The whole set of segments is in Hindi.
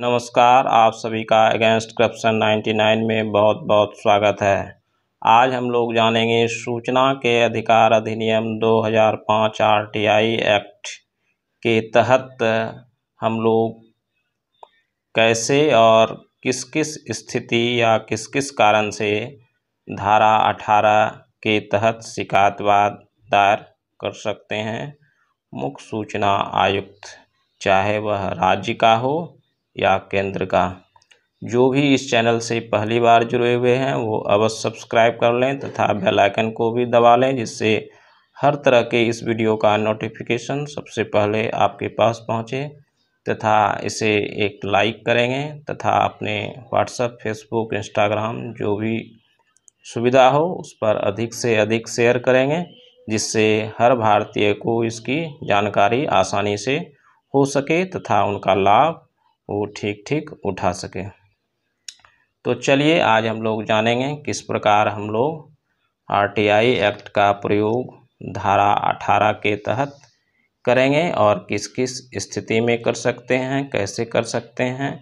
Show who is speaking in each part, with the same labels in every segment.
Speaker 1: नमस्कार आप सभी का अगेंस्ट करप्शन 99 में बहुत बहुत स्वागत है आज हम लोग जानेंगे सूचना के अधिकार अधिनियम 2005 आरटीआई एक्ट के तहत हम लोग कैसे और किस किस स्थिति या किस किस कारण से धारा 18 के तहत शिकायतवाद दायर कर सकते हैं मुख्य सूचना आयुक्त चाहे वह राज्य का हो या केंद्र का जो भी इस चैनल से पहली बार जुड़े हुए हैं वो अवश्य सब्सक्राइब कर लें तथा बेल आइकन को भी दबा लें जिससे हर तरह के इस वीडियो का नोटिफिकेशन सबसे पहले आपके पास पहुंचे तथा इसे एक लाइक करेंगे तथा अपने व्हाट्सएप फेसबुक इंस्टाग्राम जो भी सुविधा हो उस पर अधिक से अधिक शेयर करेंगे जिससे हर भारतीय को इसकी जानकारी आसानी से हो सके तथा उनका लाभ वो ठीक ठीक उठा सके तो चलिए आज हम लोग जानेंगे किस प्रकार हम लोग आरटीआई एक्ट का प्रयोग धारा 18 के तहत करेंगे और किस किस स्थिति में कर सकते हैं कैसे कर सकते हैं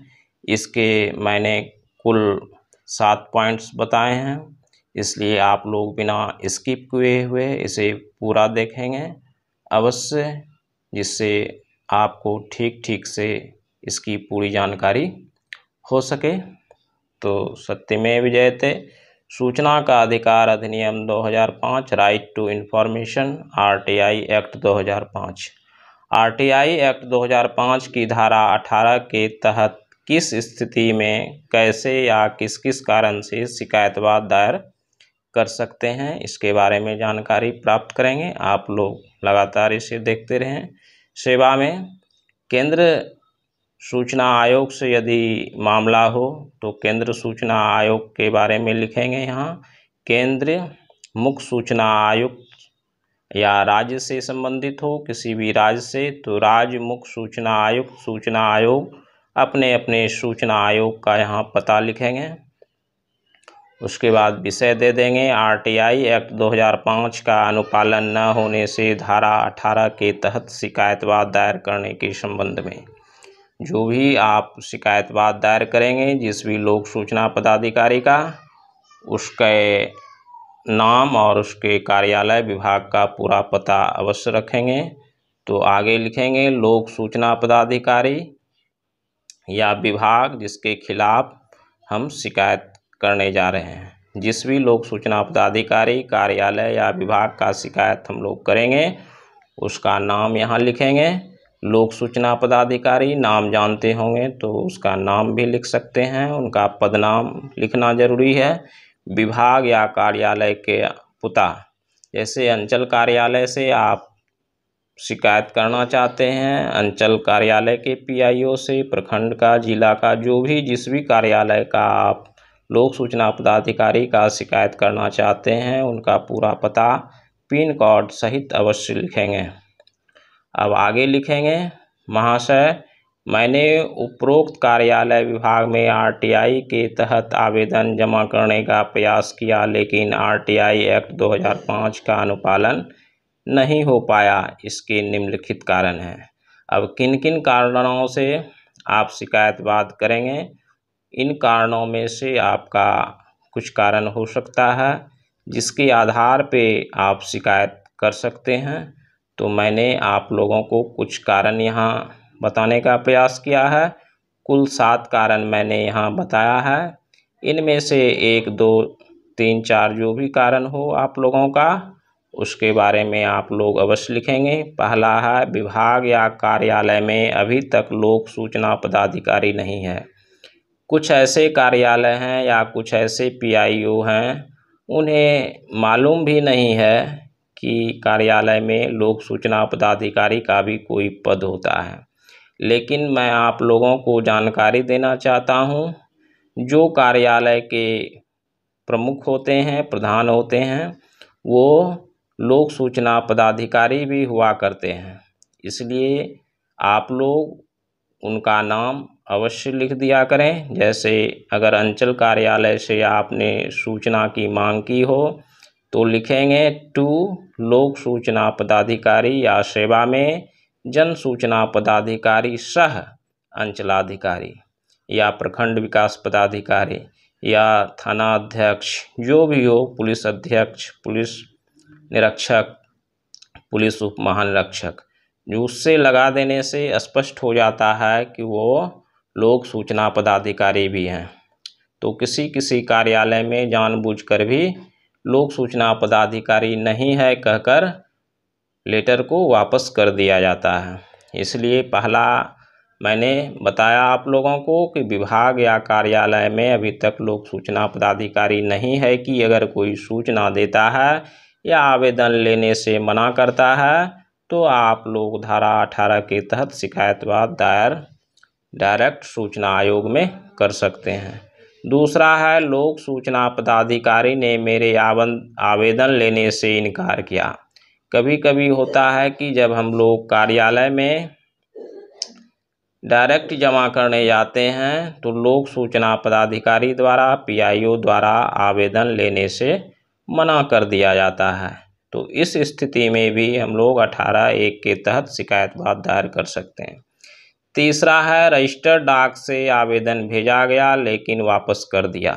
Speaker 1: इसके मैंने कुल सात पॉइंट्स बताए हैं इसलिए आप लोग बिना स्किप किए हुए इसे पूरा देखेंगे अवश्य जिससे आपको ठीक ठीक से इसकी पूरी जानकारी हो सके तो सत्यमेव जयते सूचना का अधिकार अधिनियम 2005 right to information RTI act 2005 RTI act 2005 की धारा 18 के तहत किस स्थिति में कैसे या किस किस कारण से शिकायतवाद दायर कर सकते हैं इसके बारे में जानकारी प्राप्त करेंगे आप लोग लगातार इसे देखते रहें सेवा में केंद्र सूचना आयोग से यदि मामला हो तो केंद्र सूचना आयोग के बारे में लिखेंगे यहाँ केंद्र मुख्य सूचना आयुक्त या राज्य से संबंधित हो किसी भी राज्य से तो राज्य मुख्य सूचना आयुक्त सूचना आयोग अपने अपने सूचना आयोग का यहाँ पता लिखेंगे उसके बाद विषय दे देंगे आरटीआई एक्ट 2005 का अनुपालन न होने से धारा 18 के तहत शिकायतवाद दायर करने के संबंध में जो भी आप शिकायतवाद दायर करेंगे जिस भी लोक सूचना पदाधिकारी का उसके नाम और उसके कार्यालय विभाग का पूरा पता अवश्य रखेंगे तो आगे लिखेंगे लोक सूचना पदाधिकारी या विभाग जिसके खिलाफ हम शिकायत करने जा रहे हैं जिस भी लोक सूचना पदाधिकारी कार्यालय या विभाग का शिकायत हम लोग करेंगे उसका नाम यहाँ लिखेंगे लोक सूचना पदाधिकारी नाम जानते होंगे तो उसका नाम भी लिख सकते हैं उनका पदनाम लिखना जरूरी है विभाग या कार्यालय के पुता जैसे अंचल कार्यालय से आप शिकायत करना चाहते हैं अंचल कार्यालय के पीआईओ से प्रखंड का जिला का जो भी जिस भी कार्यालय का आप लोक सूचना पदाधिकारी का शिकायत करना चाहते हैं उनका पूरा पता पिन कोड सहित अवश्य लिखेंगे अब आगे लिखेंगे महाशय मैंने उपरोक्त कार्यालय विभाग में आरटीआई के तहत आवेदन जमा करने का प्रयास किया लेकिन आरटीआई एक्ट 2005 का अनुपालन नहीं हो पाया इसके निम्नलिखित कारण हैं अब किन किन कारणों से आप शिकायत बात करेंगे इन कारणों में से आपका कुछ कारण हो सकता है जिसके आधार पे आप शिकायत कर सकते हैं तो मैंने आप लोगों को कुछ कारण यहाँ बताने का प्रयास किया है कुल सात कारण मैंने यहाँ बताया है इनमें से एक दो तीन चार जो भी कारण हो आप लोगों का उसके बारे में आप लोग अवश्य लिखेंगे पहला है विभाग या कार्यालय में अभी तक लोक सूचना पदाधिकारी नहीं है कुछ ऐसे कार्यालय हैं या कुछ ऐसे पीआईओ हैं उन्हें मालूम भी नहीं है कि कार्यालय में लोक सूचना पदाधिकारी का भी कोई पद होता है लेकिन मैं आप लोगों को जानकारी देना चाहता हूँ जो कार्यालय के प्रमुख होते हैं प्रधान होते हैं वो लोक सूचना पदाधिकारी भी हुआ करते हैं इसलिए आप लोग उनका नाम अवश्य लिख दिया करें जैसे अगर अंचल कार्यालय से आपने सूचना की मांग की हो तो लिखेंगे टू लोक सूचना पदाधिकारी या सेवा में जन सूचना पदाधिकारी सह अंचलाधिकारी या प्रखंड विकास पदाधिकारी या थाना अध्यक्ष जो भी हो पुलिस अध्यक्ष पुलिस निरीक्षक पुलिस उप महानिरीक्षक जो उससे लगा देने से स्पष्ट हो जाता है कि वो लोक सूचना पदाधिकारी भी हैं तो किसी किसी कार्यालय में जानबूझकर भी लोक सूचना पदाधिकारी नहीं है कहकर लेटर को वापस कर दिया जाता है इसलिए पहला मैंने बताया आप लोगों को कि विभाग या कार्यालय में अभी तक लोक सूचना पदाधिकारी नहीं है कि अगर कोई सूचना देता है या आवेदन लेने से मना करता है तो आप लोग धारा अठारह के तहत शिकायतवाद दायर डायरेक्ट सूचना आयोग में कर सकते हैं दूसरा है लोक सूचना पदाधिकारी ने मेरे आवेदन लेने से इनकार किया कभी कभी होता है कि जब हम लोग कार्यालय में डायरेक्ट जमा करने जाते हैं तो लोक सूचना पदाधिकारी द्वारा पीआईओ द्वारा आवेदन लेने से मना कर दिया जाता है तो इस स्थिति में भी हम लोग अठारह एक के तहत शिकायतवाद दायर कर सकते हैं तीसरा है रजिस्टर डाक से आवेदन भेजा गया लेकिन वापस कर दिया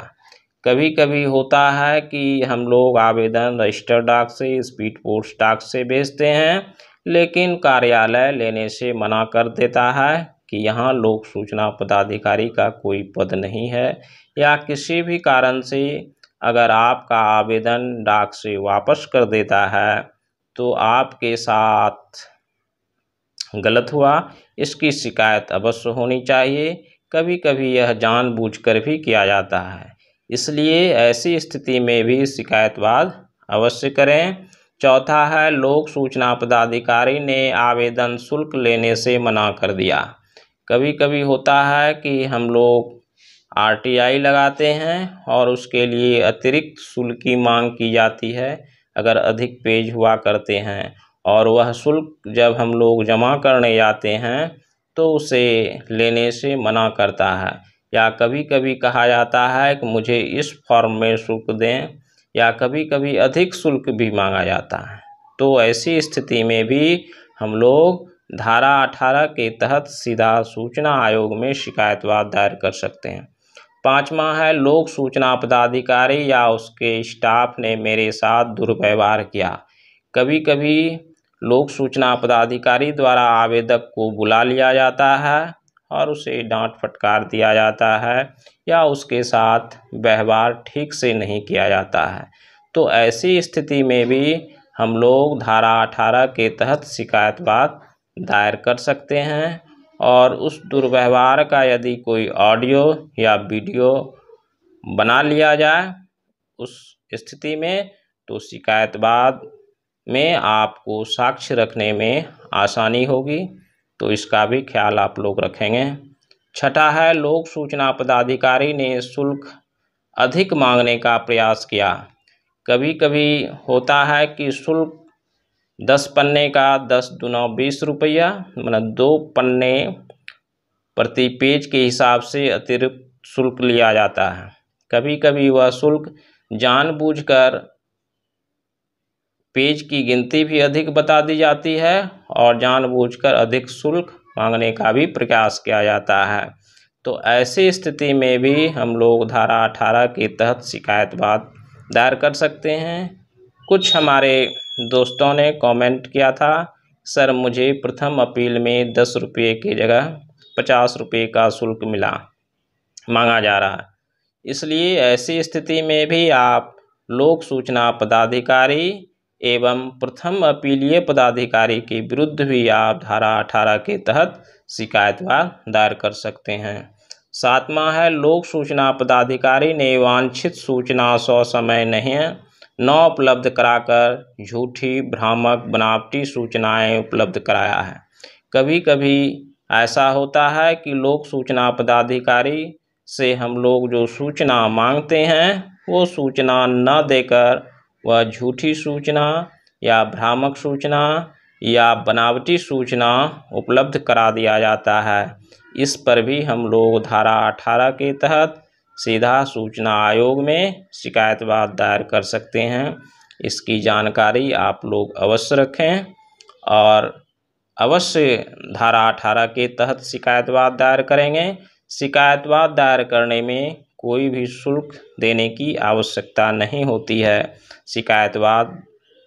Speaker 1: कभी कभी होता है कि हम लोग आवेदन रजिस्टर डाक से स्पीड पोस्ट डाक से भेजते हैं लेकिन कार्यालय लेने से मना कर देता है कि यहाँ लोक सूचना पदाधिकारी का कोई पद नहीं है या किसी भी कारण से अगर आपका आवेदन डाक से वापस कर देता है तो आपके साथ गलत हुआ इसकी शिकायत अवश्य होनी चाहिए कभी कभी यह जानबूझकर भी किया जाता है इसलिए ऐसी स्थिति में भी शिकायतवाद अवश्य करें चौथा है लोक सूचना पदाधिकारी ने आवेदन शुल्क लेने से मना कर दिया कभी कभी होता है कि हम लोग आरटीआई लगाते हैं और उसके लिए अतिरिक्त शुल्क की मांग की जाती है अगर अधिक पेज हुआ करते हैं और वह शुल्क जब हम लोग जमा करने जाते हैं तो उसे लेने से मना करता है या कभी कभी कहा जाता है कि मुझे इस फॉर्म में शुल्क दें या कभी कभी अधिक शुल्क भी मांगा जाता है तो ऐसी स्थिति में भी हम लोग धारा अठारह के तहत सीधा सूचना आयोग में शिकायतवाद दायर कर सकते हैं पाँचवा है लोक सूचना पदाधिकारी या उसके स्टाफ ने मेरे साथ दुर्व्यवहार किया कभी कभी लोक सूचना पदाधिकारी द्वारा आवेदक को बुला लिया जाता है और उसे डांट फटकार दिया जाता है या उसके साथ व्यवहार ठीक से नहीं किया जाता है तो ऐसी स्थिति में भी हम लोग धारा अठारह के तहत शिकायतवाद दायर कर सकते हैं और उस दुर्व्यवहार का यदि कोई ऑडियो या वीडियो बना लिया जाए उस स्थिति में तो शिकायतवाद में आपको साक्ष्य रखने में आसानी होगी तो इसका भी ख्याल आप लोग रखेंगे छठा है लोक सूचना पदाधिकारी ने शुल्क अधिक मांगने का प्रयास किया कभी कभी होता है कि शुल्क दस पन्ने का दस दुना बीस रुपया मतलब दो पन्ने प्रति पेज के हिसाब से अतिरिक्त शुल्क लिया जाता है कभी कभी वह शुल्क जानबूझकर पेज की गिनती भी अधिक बता दी जाती है और जानबूझकर अधिक शुल्क मांगने का भी प्रयास किया जाता है तो ऐसी स्थिति में भी हम लोग धारा अठारह के तहत शिकायतवाद दायर कर सकते हैं कुछ हमारे दोस्तों ने कमेंट किया था सर मुझे प्रथम अपील में दस रुपये की जगह पचास रुपये का शुल्क मिला मांगा जा रहा है इसलिए ऐसी स्थिति में भी आप लोक सूचना पदाधिकारी एवं प्रथम अपीलीय पदाधिकारी के विरुद्ध भी आप धारा अठारह के तहत शिकायत दायर कर सकते हैं सातवां है लोक सूचना पदाधिकारी ने वांछित सूचना सौ समय नहीं न उपलब्ध कराकर झूठी भ्रामक बनावटी सूचनाएं उपलब्ध कराया है कभी कभी ऐसा होता है कि लोक सूचना पदाधिकारी से हम लोग जो सूचना मांगते हैं वो सूचना न देकर वह झूठी सूचना या भ्रामक सूचना या बनावटी सूचना उपलब्ध करा दिया जाता है इस पर भी हम लोग धारा अठारह के तहत सीधा सूचना आयोग में शिकायतवाद दायर कर सकते हैं इसकी जानकारी आप लोग अवश्य रखें और अवश्य धारा अठारह के तहत शिकायतवाद दायर करेंगे शिकायतवाद दायर करने में कोई भी शुल्क देने की आवश्यकता नहीं होती है शिकायतवाद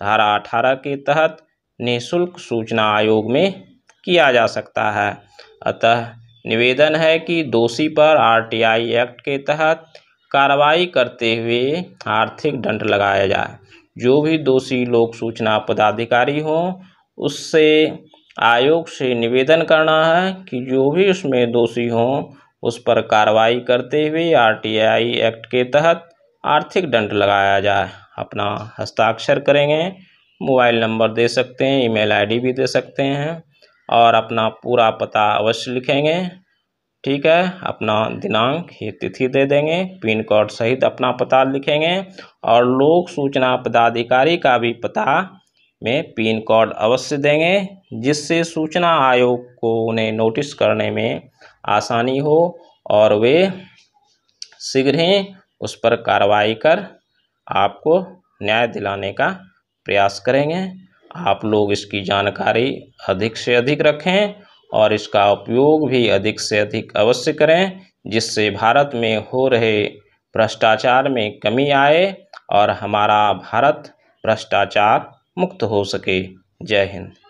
Speaker 1: धारा अठारह के तहत निःशुल्क सूचना आयोग में किया जा सकता है अतः निवेदन है कि दोषी पर आरटीआई एक्ट के तहत कार्रवाई करते हुए आर्थिक दंड लगाया जाए जो भी दोषी लोक सूचना पदाधिकारी हों उससे आयोग से निवेदन करना है कि जो भी उसमें दोषी हों उस पर कार्रवाई करते हुए आरटीआई एक्ट के तहत आर्थिक दंड लगाया जाए अपना हस्ताक्षर करेंगे मोबाइल नंबर दे सकते हैं ईमेल आईडी भी दे सकते हैं और अपना पूरा पता अवश्य लिखेंगे ठीक है अपना दिनांक ये तिथि दे देंगे पिन कोड सहित अपना पता लिखेंगे और लोक सूचना पदाधिकारी का भी पता में पिन कोड अवश्य देंगे जिससे सूचना आयोग को उन्हें नोटिस करने में आसानी हो और वे शीघ्र ही उस पर कार्रवाई कर आपको न्याय दिलाने का प्रयास करेंगे आप लोग इसकी जानकारी अधिक से अधिक रखें और इसका उपयोग भी अधिक से अधिक अवश्य करें जिससे भारत में हो रहे भ्रष्टाचार में कमी आए और हमारा भारत भ्रष्टाचार मुक्त हो सके जय हिंद